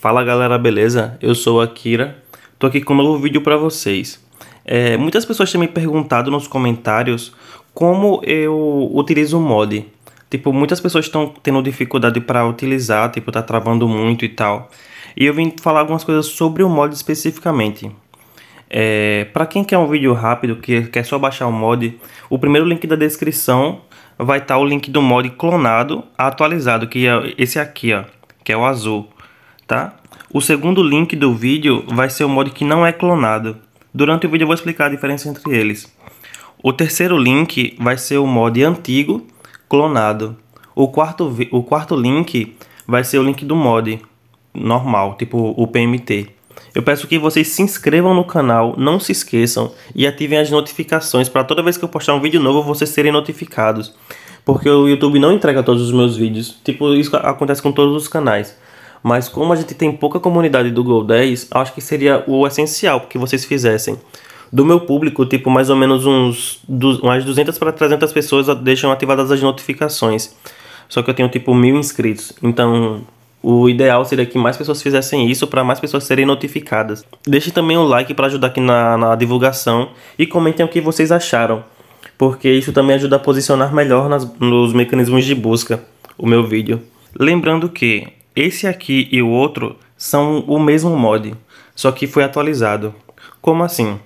Fala galera, beleza? Eu sou a Akira, tô aqui com um novo vídeo para vocês. É, muitas pessoas têm me perguntado nos comentários como eu utilizo o mod. Tipo, muitas pessoas estão tendo dificuldade para utilizar, tipo, tá travando muito e tal. E eu vim falar algumas coisas sobre o mod especificamente. É, para quem quer um vídeo rápido, que quer só baixar o mod, o primeiro link da descrição vai estar tá o link do mod clonado atualizado, que é esse aqui, ó, que é o azul tá? O segundo link do vídeo vai ser o mod que não é clonado. Durante o vídeo eu vou explicar a diferença entre eles. O terceiro link vai ser o mod antigo clonado. O quarto, o quarto link vai ser o link do mod normal, tipo o PMT. Eu peço que vocês se inscrevam no canal, não se esqueçam e ativem as notificações para toda vez que eu postar um vídeo novo vocês serem notificados. Porque o YouTube não entrega todos os meus vídeos. Tipo, isso acontece com todos os canais. Mas como a gente tem pouca comunidade do Gol 10, acho que seria o essencial que vocês fizessem. Do meu público, tipo, mais ou menos uns umas 200 para 300 pessoas deixam ativadas as notificações. Só que eu tenho tipo mil inscritos. Então, o ideal seria que mais pessoas fizessem isso para mais pessoas serem notificadas. Deixe também um like para ajudar aqui na, na divulgação e comentem o que vocês acharam, porque isso também ajuda a posicionar melhor nas, nos mecanismos de busca o meu vídeo. Lembrando que esse aqui e o outro são o mesmo mod, só que foi atualizado. Como assim?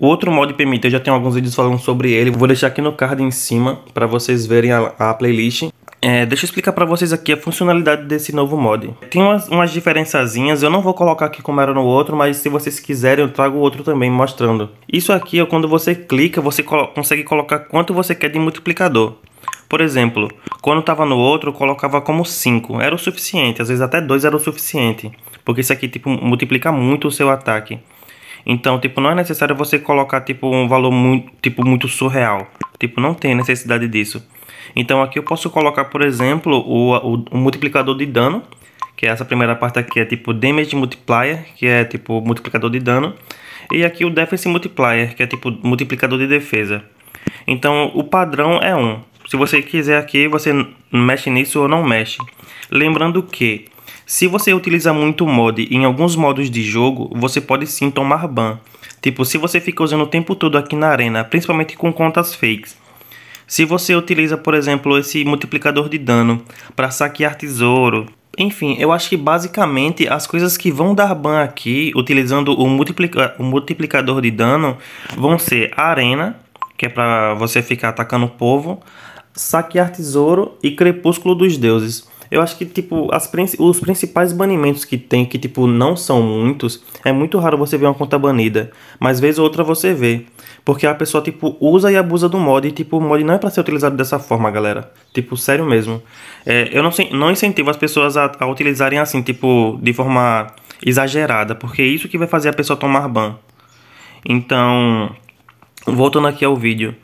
O outro mod permite, eu já tenho alguns vídeos falando sobre ele, vou deixar aqui no card em cima para vocês verem a, a playlist. É, deixa eu explicar para vocês aqui a funcionalidade desse novo mod. Tem umas, umas diferençazinhas, eu não vou colocar aqui como era no outro, mas se vocês quiserem eu trago o outro também mostrando. Isso aqui é quando você clica, você colo consegue colocar quanto você quer de multiplicador. Por exemplo, quando estava no outro, colocava como 5. Era o suficiente, às vezes até 2 era o suficiente. Porque isso aqui tipo, multiplica muito o seu ataque. Então, tipo, não é necessário você colocar tipo um valor muito, tipo muito surreal. Tipo, não tem necessidade disso. Então, aqui eu posso colocar, por exemplo, o, o, o multiplicador de dano, que é essa primeira parte aqui é tipo damage multiplier, que é tipo multiplicador de dano, e aqui o defense multiplier, que é tipo multiplicador de defesa. Então, o padrão é 1 se você quiser aqui, você mexe nisso ou não mexe. Lembrando que se você utiliza muito mod em alguns modos de jogo, você pode sim tomar ban. Tipo, se você fica usando o tempo todo aqui na arena, principalmente com contas fakes. Se você utiliza, por exemplo, esse multiplicador de dano para saquear tesouro. Enfim, eu acho que basicamente as coisas que vão dar ban aqui, utilizando o, multiplica o multiplicador de dano, vão ser a arena, que é para você ficar atacando o povo, Saquear Tesouro e Crepúsculo dos Deuses. Eu acho que, tipo, as, os principais banimentos que tem, que, tipo, não são muitos, é muito raro você ver uma conta banida. Mas vez ou outra você vê. Porque a pessoa, tipo, usa e abusa do mod. E, tipo, o mod não é para ser utilizado dessa forma, galera. Tipo, sério mesmo. É, eu não, não incentivo as pessoas a, a utilizarem assim, tipo, de forma exagerada. Porque é isso que vai fazer a pessoa tomar ban. Então, Voltando aqui ao vídeo.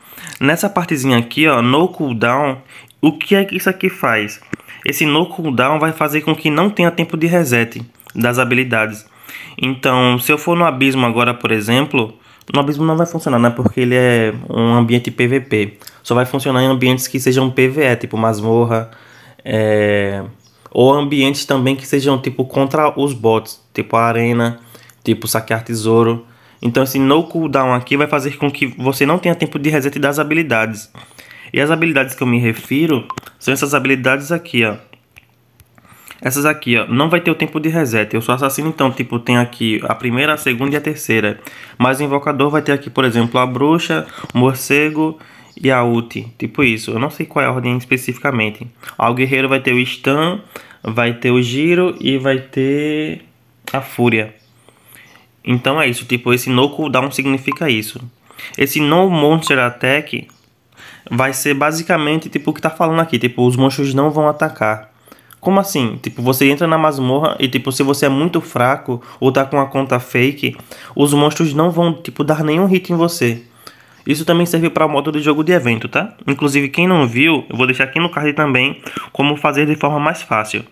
Nessa partezinha aqui, ó, no cooldown, o que é que isso aqui faz? Esse no cooldown vai fazer com que não tenha tempo de reset das habilidades. Então, se eu for no abismo agora, por exemplo, no abismo não vai funcionar, né? Porque ele é um ambiente PVP. Só vai funcionar em ambientes que sejam PVE, tipo masmorra, é... ou ambientes também que sejam tipo contra os bots, tipo a arena, tipo saquear tesouro. Então esse assim, no cooldown aqui vai fazer com que você não tenha tempo de reset das habilidades. E as habilidades que eu me refiro são essas habilidades aqui, ó. Essas aqui, ó, não vai ter o tempo de reset. Eu sou assassino, então, tipo, tem aqui a primeira, a segunda e a terceira. Mas o invocador vai ter aqui, por exemplo, a bruxa, o morcego e a ult. Tipo isso, eu não sei qual é a ordem especificamente. Ó, o guerreiro vai ter o stun, vai ter o giro e vai ter a fúria. Então é isso, tipo, esse no cooldown significa isso. Esse no monster attack vai ser basicamente tipo o que tá falando aqui, tipo, os monstros não vão atacar. Como assim? Tipo, você entra na masmorra e tipo, se você é muito fraco ou tá com uma conta fake, os monstros não vão tipo dar nenhum hit em você. Isso também serve para o modo de jogo de evento, tá? Inclusive, quem não viu, eu vou deixar aqui no card também como fazer de forma mais fácil.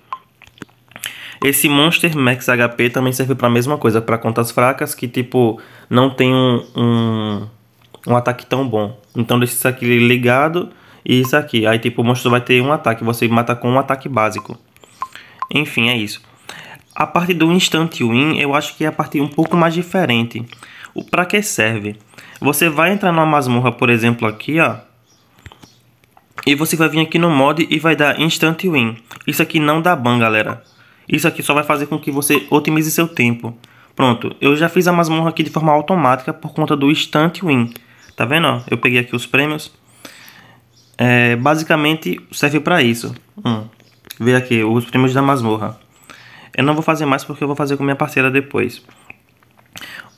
Esse Monster Max HP também serve para a mesma coisa, para contas fracas que tipo não tem um, um, um ataque tão bom. Então deixa isso aqui ligado e isso aqui. Aí tipo o monstro vai ter um ataque, você mata com um ataque básico. Enfim, é isso. A parte do Instant Win eu acho que é a parte um pouco mais diferente. O para que serve? Você vai entrar numa masmorra, por exemplo, aqui, ó. E você vai vir aqui no mod e vai dar Instant Win. Isso aqui não dá ban, galera. Isso aqui só vai fazer com que você otimize seu tempo. Pronto, eu já fiz a masmorra aqui de forma automática por conta do Instant Win. Tá vendo? Ó? Eu peguei aqui os prêmios. É, basicamente serve para isso. Hum. Ver aqui os prêmios da masmorra. Eu não vou fazer mais porque eu vou fazer com minha parceira depois.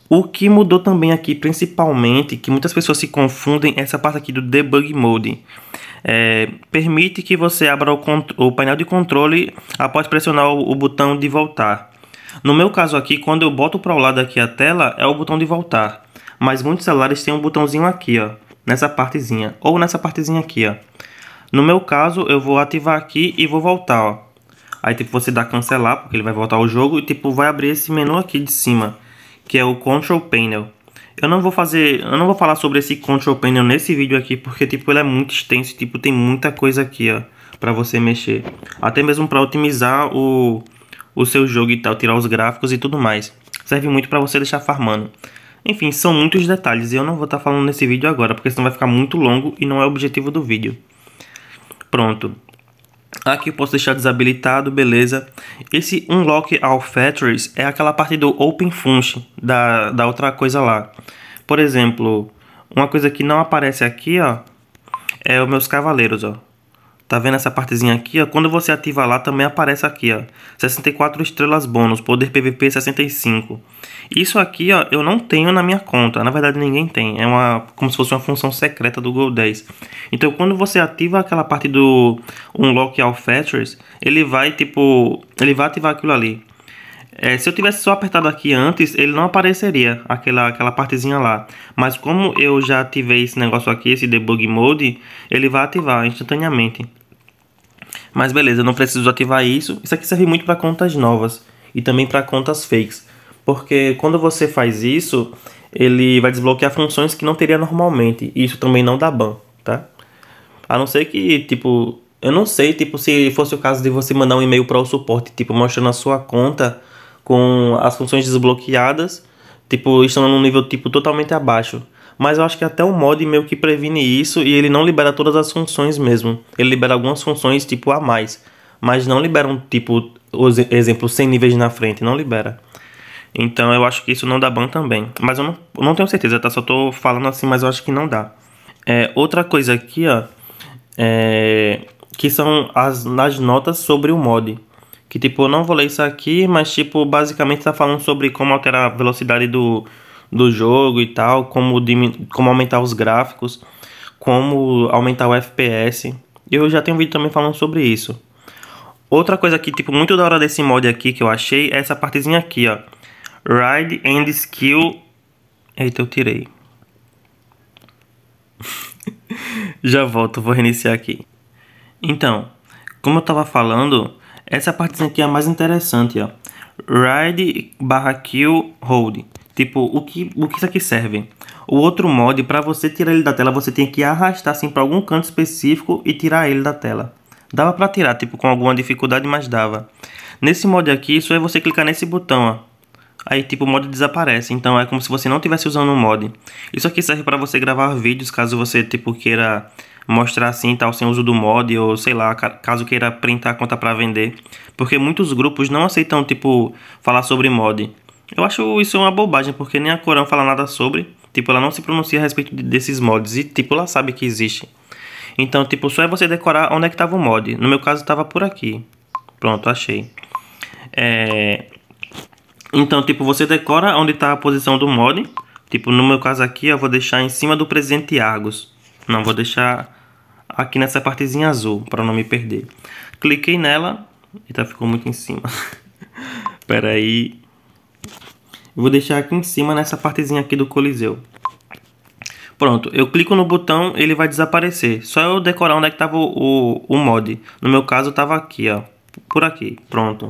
O que mudou também aqui, principalmente, que muitas pessoas se confundem, é essa parte aqui do Debug Mode é, permite que você abra o, o, painel de controle após pressionar o, o, botão de voltar. No meu caso aqui, quando eu boto para o lado aqui a tela, é o botão de voltar. Mas muitos celulares têm um botãozinho aqui, ó, nessa partezinha, ou nessa partezinha aqui. Ó. No meu caso, eu vou ativar aqui e vou voltar. Ó. Aí tipo, você dá cancelar, porque ele vai voltar ao jogo, e tipo, vai abrir esse menu aqui de cima, que é o Control Panel. Eu não vou fazer, eu não vou falar sobre esse control panel nesse vídeo aqui, porque tipo ele é muito extenso, tipo tem muita coisa aqui, ó, para você mexer. Até mesmo para otimizar o o seu jogo e tal, tirar os gráficos e tudo mais. Serve muito para você deixar farmando. Enfim, são muitos detalhes e eu não vou estar tá falando nesse vídeo agora, porque senão vai ficar muito longo e não é o objetivo do vídeo. Pronto, Aqui eu posso deixar desabilitado, beleza. Esse Unlock All Factories é aquela parte do Function da, da outra coisa lá. Por exemplo, uma coisa que não aparece aqui, ó, é os meus cavaleiros, ó. Tá vendo essa partezinha aqui, ó? Quando você ativa lá, também aparece aqui, ó. 64 estrelas bônus, poder PVP 65. Isso aqui, ó, eu não tenho na minha conta. Na verdade, ninguém tem. É uma, como se fosse uma função secreta do Gold 10. Então, quando você ativa aquela parte do Unlock All Features, ele vai, tipo... Ele vai ativar aquilo ali. É, se eu tivesse só apertado aqui antes, ele não apareceria, aquela, aquela partezinha lá. Mas como eu já ativei esse negócio aqui, esse Debug Mode, ele vai ativar instantaneamente. Mas beleza, eu não preciso ativar isso. Isso aqui serve muito para contas novas e também para contas fakes. Porque quando você faz isso, ele vai desbloquear funções que não teria normalmente. E isso também não dá ban, tá? A não ser que, tipo, eu não sei, tipo, se fosse o caso de você mandar um e-mail para o suporte, tipo, mostrando a sua conta com as funções desbloqueadas, tipo, estão num nível tipo totalmente abaixo mas eu acho que até o mod meio que previne isso e ele não libera todas as funções mesmo. Ele libera algumas funções tipo a mais, mas não libera um tipo, exemplo, 100 níveis na frente, não libera. Então eu acho que isso não dá ban também. Mas eu não, não tenho certeza, tá? Só tô falando assim, mas eu acho que não dá. É, outra coisa aqui, ó, é, que são as, as notas sobre o mod. Que tipo, eu não vou ler isso aqui, mas tipo, basicamente tá falando sobre como alterar a velocidade do, do jogo e tal, como, como aumentar os gráficos, como aumentar o FPS. Eu já tenho um vídeo também falando sobre isso. Outra coisa que, tipo, muito da hora desse mod aqui que eu achei é essa partezinha aqui, ó. Ride and Skill... Eita, eu tirei. já volto, vou reiniciar aqui. Então, como eu tava falando, essa partezinha aqui é a mais interessante, ó. Ride barra kill hold. Tipo, o que, o que isso aqui serve? O outro mod, para você tirar ele da tela, você tem que arrastar assim para algum canto específico e tirar ele da tela. Dava para tirar, tipo, com alguma dificuldade, mas dava. Nesse mod aqui, isso é você clicar nesse botão, ó. Aí, tipo, o mod desaparece, então é como se você não estivesse usando o mod. Isso aqui serve para você gravar vídeos, caso você, tipo, queira mostrar assim tal sem uso do mod ou sei lá, caso queira printar a conta para vender, porque muitos grupos não aceitam tipo falar sobre mod. Eu acho isso uma bobagem, porque nem a Corão fala nada sobre. Tipo, ela não se pronuncia a respeito desses mods e, tipo, ela sabe que existe. Então, tipo, só é você decorar onde é que estava o mod. No meu caso, estava por aqui. Pronto, achei. É... Então, tipo, você decora onde está a posição do mod. Tipo, no meu caso aqui, eu vou deixar em cima do Presente Argos. Não, vou deixar aqui nessa partezinha azul, para não me perder. Cliquei nela. Eita, ficou muito em cima. Peraí. aí. Eu vou deixar aqui em cima nessa partezinha aqui do coliseu. Pronto, eu clico no botão, ele vai desaparecer. Só eu decorar onde é que estava o, o, o mod. No meu caso, estava aqui, ó. Por aqui, pronto.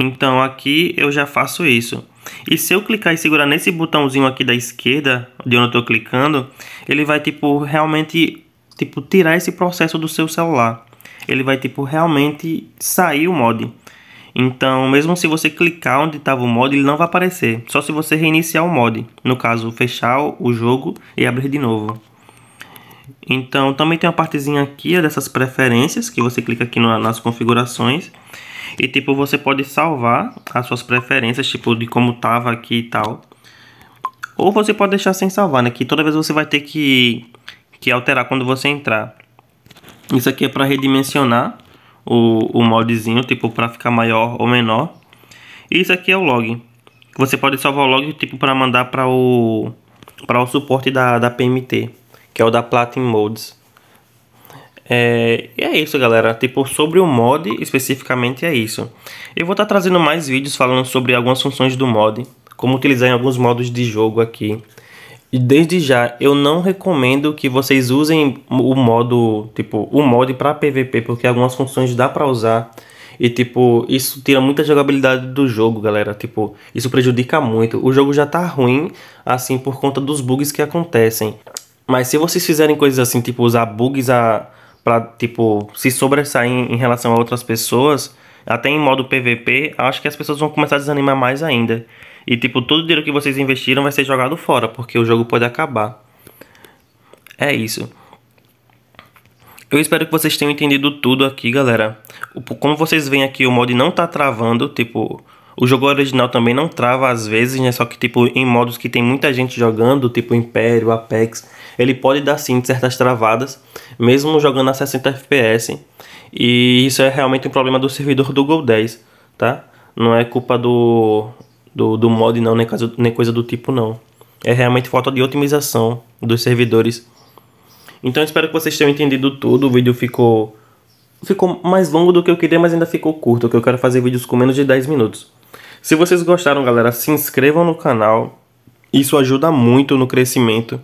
Então, aqui eu já faço isso. E se eu clicar e segurar nesse botãozinho aqui da esquerda, de onde eu estou clicando, ele vai, tipo, realmente, tipo, tirar esse processo do seu celular. Ele vai, tipo, realmente sair o mod. Então, mesmo se você clicar onde estava o mod, ele não vai aparecer, só se você reiniciar o mod. No caso, fechar o jogo e abrir de novo. Então, também tem uma partezinha aqui dessas preferências, que você clica aqui nas configurações. E, tipo, você pode salvar as suas preferências, tipo, de como tava aqui e tal. Ou você pode deixar sem salvar, né? Que toda vez você vai ter que, que alterar quando você entrar. Isso aqui é para redimensionar o, o moldezinho, tipo, para ficar maior ou menor. E isso aqui é o log. Você pode salvar o log, tipo, para mandar para o, para o suporte da, da PMT, que é o da Platin Modes. É, e é isso, galera. Tipo, sobre o mod, especificamente é isso. Eu vou estar tá trazendo mais vídeos falando sobre algumas funções do mod, como utilizar em alguns modos de jogo aqui desde já, eu não recomendo que vocês usem o modo, tipo, o mod para PVP, porque algumas funções dá para usar. E tipo, isso tira muita jogabilidade do jogo, galera. Tipo, isso prejudica muito. O jogo já tá ruim, assim, por conta dos bugs que acontecem. Mas se vocês fizerem coisas assim, tipo, usar bugs a, pra, tipo, se sobressair em relação a outras pessoas, até em modo PVP, acho que as pessoas vão começar a desanimar mais ainda. E tipo, todo o dinheiro que vocês investiram vai ser jogado fora, porque o jogo pode acabar. É isso. Eu espero que vocês tenham entendido tudo aqui, galera. Como vocês veem aqui, o mod não tá travando, tipo... O jogo original também não trava às vezes, né? Só que, tipo, em modos que tem muita gente jogando, tipo Império, Apex, ele pode dar sim certas travadas, mesmo jogando a 60 FPS. E isso é realmente um problema do servidor do Gol 10, tá? Não é culpa do, do, do mod não, nem, nem coisa do tipo não. É realmente falta de otimização dos servidores. Então espero que vocês tenham entendido tudo. O vídeo ficou ficou mais longo do que eu queria, mas ainda ficou curto, que eu quero fazer vídeos com menos de 10 minutos. Se vocês gostaram, galera, se inscrevam no canal. Isso ajuda muito no crescimento.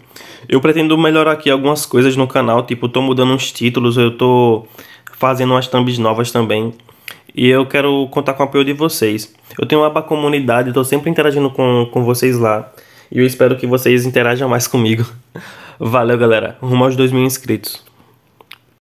Eu pretendo melhorar aqui algumas coisas no canal, tipo, tô mudando uns títulos, eu tô fazendo umas thumbs novas também e eu quero contar com o apoio de vocês. Eu tenho uma aba comunidade, estou sempre interagindo com, com vocês lá e eu espero que vocês interajam mais comigo. Valeu, galera. Rumo aos 2 mil inscritos.